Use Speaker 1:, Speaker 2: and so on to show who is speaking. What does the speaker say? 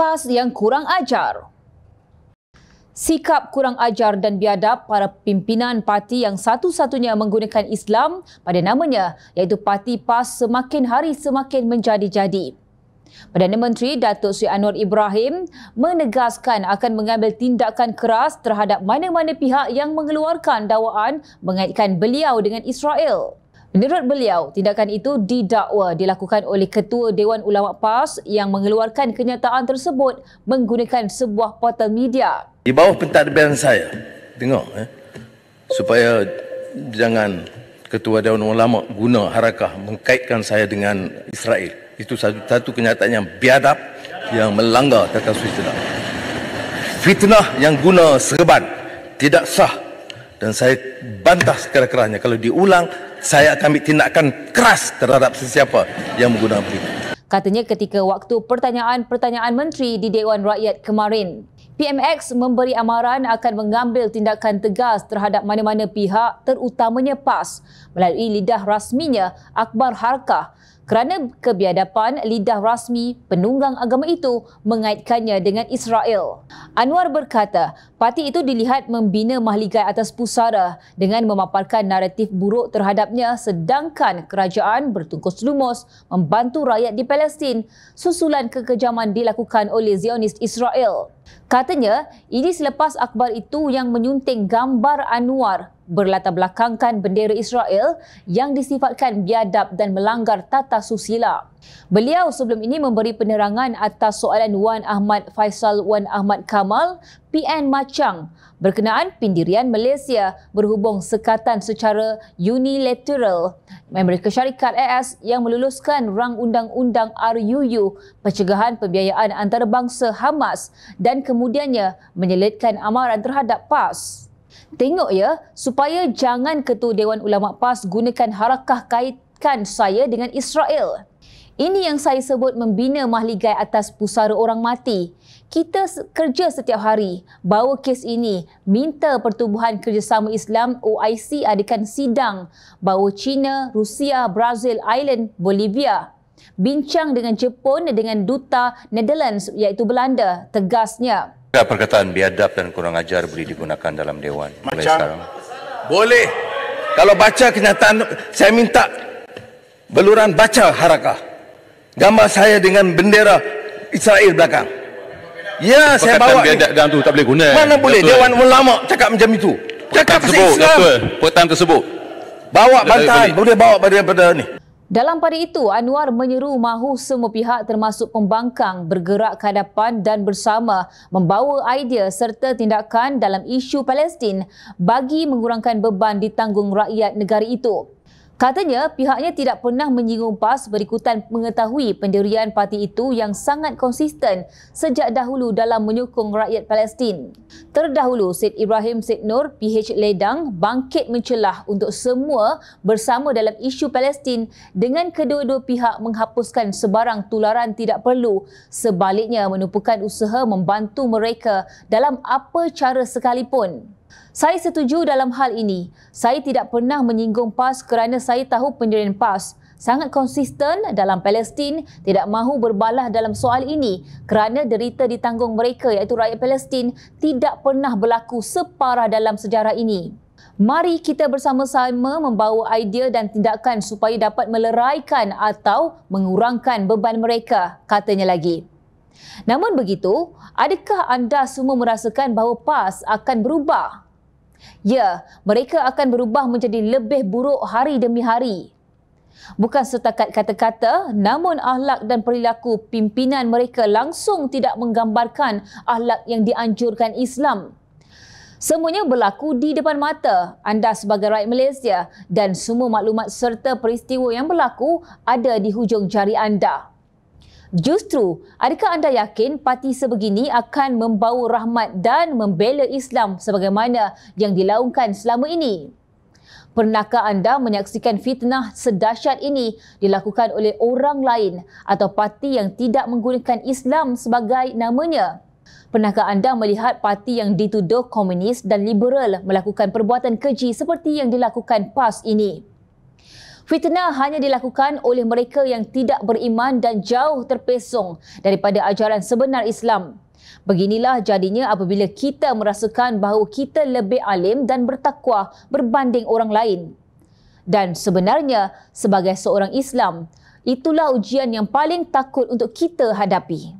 Speaker 1: Pas yang kurang ajar. Sikap kurang ajar dan biadab para pimpinan parti yang satu-satunya menggunakan Islam pada namanya iaitu Parti PAS semakin hari semakin menjadi-jadi. Perdana Menteri Datuk Sri Anwar Ibrahim menegaskan akan mengambil tindakan keras terhadap mana-mana pihak yang mengeluarkan dakwaan mengaitkan beliau dengan Israel. Menurut beliau, tindakan itu didakwa dilakukan oleh Ketua Dewan Ulama PAS yang mengeluarkan kenyataan tersebut menggunakan sebuah portal media.
Speaker 2: Di bawah pentadbiran saya, tengok eh, supaya jangan Ketua Dewan Ulama guna harakah mengkaitkan saya dengan Israel. Itu satu, satu kenyataan yang biadab yang melanggar tata fitnah. Fitnah yang guna serban tidak sah dan saya bantah sekeras-kerasnya kalau diulang saya akan ambil tindakan keras terhadap sesiapa yang menggunakan berita.
Speaker 1: Katanya ketika waktu pertanyaan-pertanyaan menteri di Dewan Rakyat kemarin. PMX memberi amaran akan mengambil tindakan tegas terhadap mana-mana pihak terutamanya PAS melalui lidah rasminya Akbar Harkah kerana kebiadapan lidah rasmi penunggang agama itu mengaitkannya dengan Israel. Anwar berkata, parti itu dilihat membina mahligai atas pusara dengan memaparkan naratif buruk terhadapnya sedangkan kerajaan bertungkus lumus membantu rakyat di Palestin susulan kekejaman dilakukan oleh Zionis Israel. Katanya, ini selepas akhbar itu yang menyunting gambar Anwar berlatar belakangkan bendera Israel yang disifatkan biadab dan melanggar tata susila. Beliau sebelum ini memberi penerangan atas soalan Wan Ahmad Faisal Wan Ahmad Kamal, PN Macang, berkenaan pendirian Malaysia berhubung sekatan secara unilateral Amerika Syarikat AS yang meluluskan rang undang-undang RUU pencegahan pembiayaan antarabangsa Hamas dan kemudiannya menyelitkan amaran terhadap PAS. Tengok ya, supaya jangan Ketua Dewan Ulama PAS gunakan harakah kaitkan saya dengan Israel. Ini yang saya sebut membina mahligai atas pusara orang mati. Kita kerja setiap hari, bawa kes ini, minta pertumbuhan Kerjasama Islam OIC adakan sidang, bawa China, Rusia, Brazil, Ireland, Bolivia. Bincang dengan Jepun dengan Duta Netherlands iaitu Belanda, tegasnya.
Speaker 2: Apakah perkataan biadab dan kurang ajar boleh digunakan dalam Dewan Macam mulai sekarang? Boleh. Kalau baca kenyataan, saya minta beluran baca harakah. Gambar saya dengan bendera Israel belakang. Ya, saya bawa. Perkataan biadab dalam tu tak boleh guna. Mana boleh Dewan Ulama cakap macam itu. Cakap pasal Islam. Perkataan tersebut. Bawa bantahan. Boleh bawa pada, pada ni.
Speaker 1: Dalam pada itu, Anwar menyeru mahu semua pihak termasuk pembangkang bergerak ke hadapan dan bersama membawa idea serta tindakan dalam isu Palestin bagi mengurangkan beban ditanggung rakyat negara itu. Katanya pihaknya tidak pernah menyinggung PAS berikutan mengetahui pendirian parti itu yang sangat konsisten sejak dahulu dalam menyokong rakyat Palestin. Terdahulu, Syed Ibrahim Syed Nur, PH Ledang bangkit mencelah untuk semua bersama dalam isu Palestin dengan kedua-dua pihak menghapuskan sebarang tularan tidak perlu sebaliknya menumpukan usaha membantu mereka dalam apa cara sekalipun. Saya setuju dalam hal ini. Saya tidak pernah menyinggung PAS kerana saya tahu pendirian PAS sangat konsisten dalam Palestin tidak mahu berbalah dalam soal ini kerana derita ditanggung mereka iaitu rakyat Palestin tidak pernah berlaku separah dalam sejarah ini. Mari kita bersama-sama membawa idea dan tindakan supaya dapat meleraikan atau mengurangkan beban mereka, katanya lagi. Namun begitu, adakah anda semua merasakan bahawa PAS akan berubah? Ya, mereka akan berubah menjadi lebih buruk hari demi hari. Bukan setakat kata-kata, namun ahlak dan perilaku pimpinan mereka langsung tidak menggambarkan ahlak yang dianjurkan Islam. Semuanya berlaku di depan mata anda sebagai rakyat Malaysia dan semua maklumat serta peristiwa yang berlaku ada di hujung jari anda. Justru, adakah anda yakin parti sebegini akan membawa rahmat dan membela Islam sebagaimana yang dilaungkan selama ini? Pernahkah anda menyaksikan fitnah sedahsyat ini dilakukan oleh orang lain atau parti yang tidak menggunakan Islam sebagai namanya? Pernahkah anda melihat parti yang dituduh komunis dan liberal melakukan perbuatan keji seperti yang dilakukan PAS ini? Fitnah hanya dilakukan oleh mereka yang tidak beriman dan jauh terpesong daripada ajaran sebenar Islam. Beginilah jadinya apabila kita merasakan bahawa kita lebih alim dan bertakwa berbanding orang lain. Dan sebenarnya sebagai seorang Islam, itulah ujian yang paling takut untuk kita hadapi.